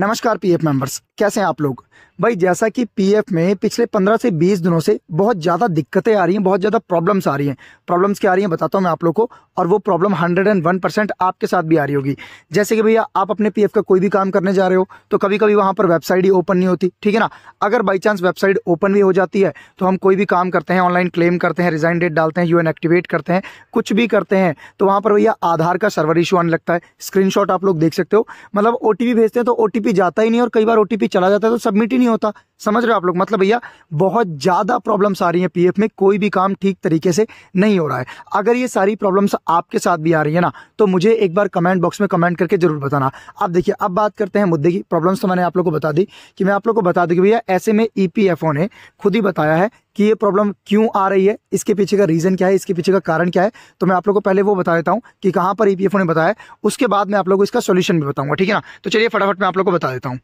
नमस्कार PF members कैसे हैं आप लोग भाई जैसा कि पीएफ में पिछले 15 से 20 दिनों से बहुत ज़्यादा दिक्कतें आ रही हैं बहुत ज़्यादा प्रॉब्लम्स आ रही हैं प्रॉब्लम्स क्या आ रही हैं बताता हूँ मैं आप लोगों को और वो प्रॉब्लम 101 परसेंट आपके साथ भी आ रही होगी जैसे कि भैया आप अपने पीएफ का कोई भी काम करने जा रहे हो तो कभी कभी वहाँ पर वेबसाइट ही ओपन नहीं होती ठीक है ना अगर बाई चांस वेबसाइट ओपन भी हो जाती है तो हम कोई भी काम करते हैं ऑनलाइन क्लेम करते हैं रिजाइन डेट डालते हैं यूएन एक्टिवेट करते हैं कुछ भी करते हैं तो वहाँ पर भैया आधार का सर्वर इशू आने लगता है स्क्रीनशॉट आप लोग देख सकते हो मतलब ओ भेजते हैं तो ओ जाता ही नहीं और कई बार ओ चला जाता है तो सब सबमिट ही नहीं होता समझ रहे हो आप लोग मतलब भैया बहुत ज़्यादा प्रॉब्लम्स आ रही हैं पीएफ में कोई भी काम ठीक तरीके से नहीं हो रहा है अगर ये सारी प्रॉब्लम्स आपके साथ भी आ रही है ना तो मुझे एक बार कमेंट बॉक्स में कमेंट करके जरूर बताना अब देखिए अब बात करते हैं मुद्दे की प्रॉब्लम्स तो मैंने आप लोग को बता दी कि मैं आप लोग को बता दूँ कि भैया ऐसे में ई e ने खुद ही बताया है कि ये प्रॉब्लम क्यों आ रही है इसके पीछे का रीज़न क्या है इसके पीछे का कारण क्या है तो मैं आप लोग को पहले वो बता देता हूँ कि कहाँ पर ई e ने बताया उसके बाद मैं आप लोग को इसका सोल्यूशन भी बताऊँगा ठीक है ना तो चलिए फटाफट मैं आप लोग को बता देता हूँ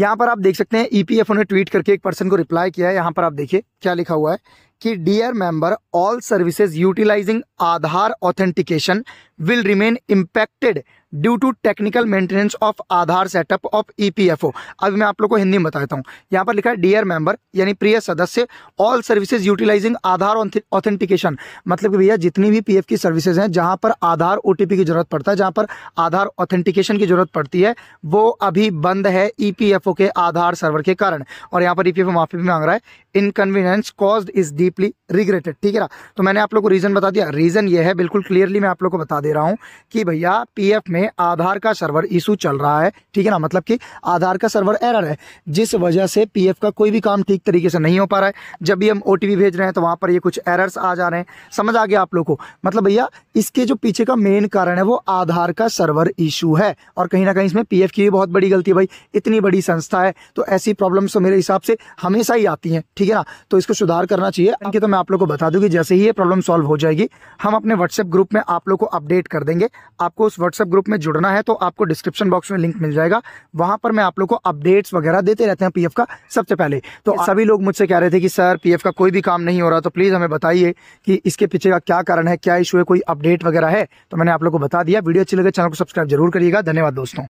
यहाँ पर आप देख सकते हैं ईपीएफओ ने ट्वीट करके एक पर्सन को रिप्लाई किया है यहाँ पर आप देखिए क्या लिखा हुआ है कि dear member all services utilizing Aadhaar authentication will remain impacted due to technical maintenance of Aadhaar setup of EPFO अभी मैं आप लोग को हिंदी में बताता हूँ यहाँ पर लिखा है डियर मेंबर यानी प्रिय सदस्य all services utilizing Aadhaar authentication मतलब कि भैया जितनी भी पीएफ की सर्विसेज हैं जहाँ पर आधार ओटीपी की जरूरत पड़ता है जहाँ पर आधार ऑथेंटिकेशन की जरूरत पड़ती है वो अभी बंद है ओ e के आधार सर्वर के कारण और यहाँ पर ईपीएफओ e माफी भी मांग रहा है inconvenience caused is deeply regretted ठीक है ना तो मैंने आप लोग को रीजन बता दिया रीजन ये है बिल्कुल क्लियरली मैं आप लोग को बता दे रहा हूँ कि भैया पीएफ में आधार का सर्वर इशू चल रहा है ठीक है ना मतलब कि आधार का सर्वर एरर है जिस वजह से पीएफ का कोई भी काम ठीक तरीके से नहीं हो पा रहा है जब भी हम ओ भेज रहे हैं तो वहाँ पर ये कुछ एरर्स आ जा रहे हैं समझ आ गया आप लोग को मतलब भैया इसके जो पीछे का मेन कारण है वो आधार का सर्वर इशू है और कहीं ना कहीं इसमें पीएफ की भी बहुत बड़ी गलती है भाई इतनी बड़ी संस्था है तो ऐसी प्रॉब्लम्स तो मेरे हिसाब से हमेशा ही आती हैं ठीक है ना तो इसको सुधार करना चाहिए तो मैं आप लोग को बता दूँ जैसे ही ये प्रॉब्लम सॉल्व हो जाएगी हम अपने व्हाट्सएप ग्रुप में आप लोग को अपडेट अपडेट कर देंगे आपको उस व्हाट्सएप ग्रुप में जुड़ना है तो आपको डिस्क्रिप्शन बॉक्स में लिंक मिल जाएगा वहां पर मैं आप लोग को अपडेट्स वगैरह देते रहते हैं पी का सबसे पहले तो सभी लोग मुझसे कह रहे थे कि सर पी का कोई भी काम नहीं हो रहा तो प्लीज़ हमें बताइए कि इसके पीछे का क्या कारण है क्या इशू है कोई अपडेट वगैरह है तो मैंने आप लोग को बता दिया वीडियो अच्छी लगे चैनल को सब्सक्राइब जरूर करिएगा धन्यवाद दोस्तों